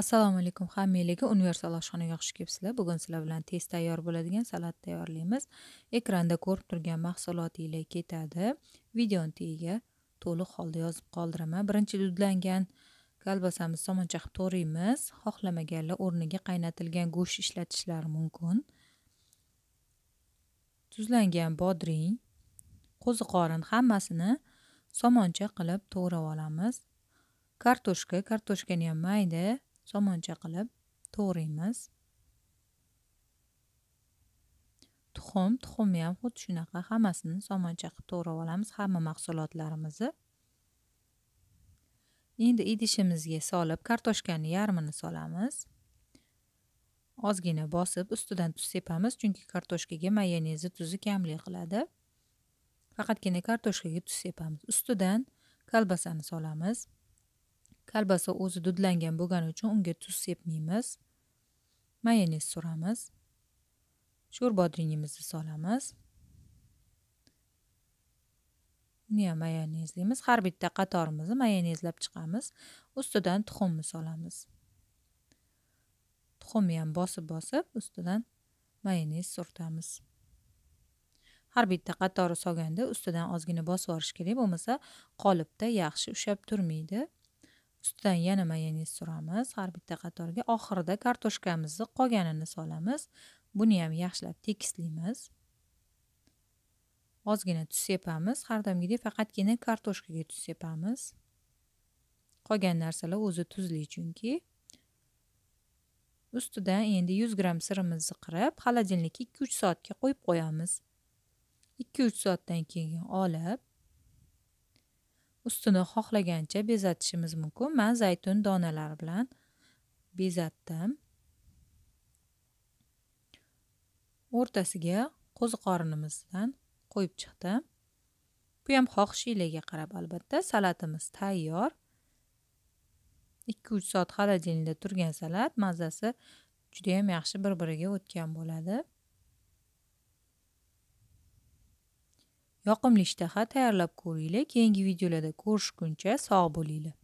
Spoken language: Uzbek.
assalomu alaykum hammanglarga universal oshxona yaxshi kelibsizlar bugun sizlar bilan tez tayyor bo'ladigan salat tayyorlaymiz ekranda ko'rib turgan mahsulotinglar ketadi videoni tagiga to'liq holda yozib qoldiraman birinchi dudlangan kolbasamizni somoncha qilib to'raymiz xohlamaganlar o'rniga qaynatilgan go'sht ishlatishlari mumkin tuzlangan bodring qo'ziqorin hammasini somoncha qilib to'g'rab olamiz kartoshka kartoshkani ham mayda somoncha qilib to'g'raymiz tuxum tuxumni ham xuddi shunaqa hammasini somoncha qilib to'g'rab olamiz hamma mahsulotlarimizni endi idishimizga solib kartoshkani yarmini solamiz ozgina bosib ustidan tuz sepamiz chunki kartoshkaga mayonezi tuzi kamlik qiladi faqatgina kartoshkaga tuz sepamiz ustidan kolbasani solamiz kolbasa o'zi dudlangan bo'lgani uchun unga tuz sepmaymiz mayonez suramiz sho'r bodringimizni solamiz uni ham mayonezlaymiz har bitta qatorimizni mayonezlab chiqamiz ustidan tuxumni solamiz tuxumni ham bosib bosib ustidan mayonez surtamiz har bitta qatori solganda ustidan ozgina bosib yuborish kerak bo'lmasa qolipda yaxshi ushlab turmaydi ustidan yana mayonez suramiz har bitta qatorga oxirida kartoshkamizni qolganini solamiz buni ham yaxshilab tekislaymiz ozgina tuz sepamiz har doimgidek faqatgina kartoshkaga tuz sepamiz qolgan narsalar o'zi tuzli chunki ustidan endi 100 gramm sirimizni qirib xolodilnikka 2-3 soatga qo'yib qo'yamiz 2-3 soatdan keyin olib ustini xohlagancha bezatishimiz mumkin man zaytun donalari bilan bezatdim o'rtasiga qo'ziqorinimizdan qo'yib chiqdim bu ham xohishingizga qarab albatta salatimiz tayyor ikki uch soat xolodilnikda turgan salat mazasi judayam yaxshi bir biriga o'tgan bo'ladi yoqimli ishtaha tayyorlab ko'ringlar keyingi videolarda ko'rishguncha sog' bo'linglar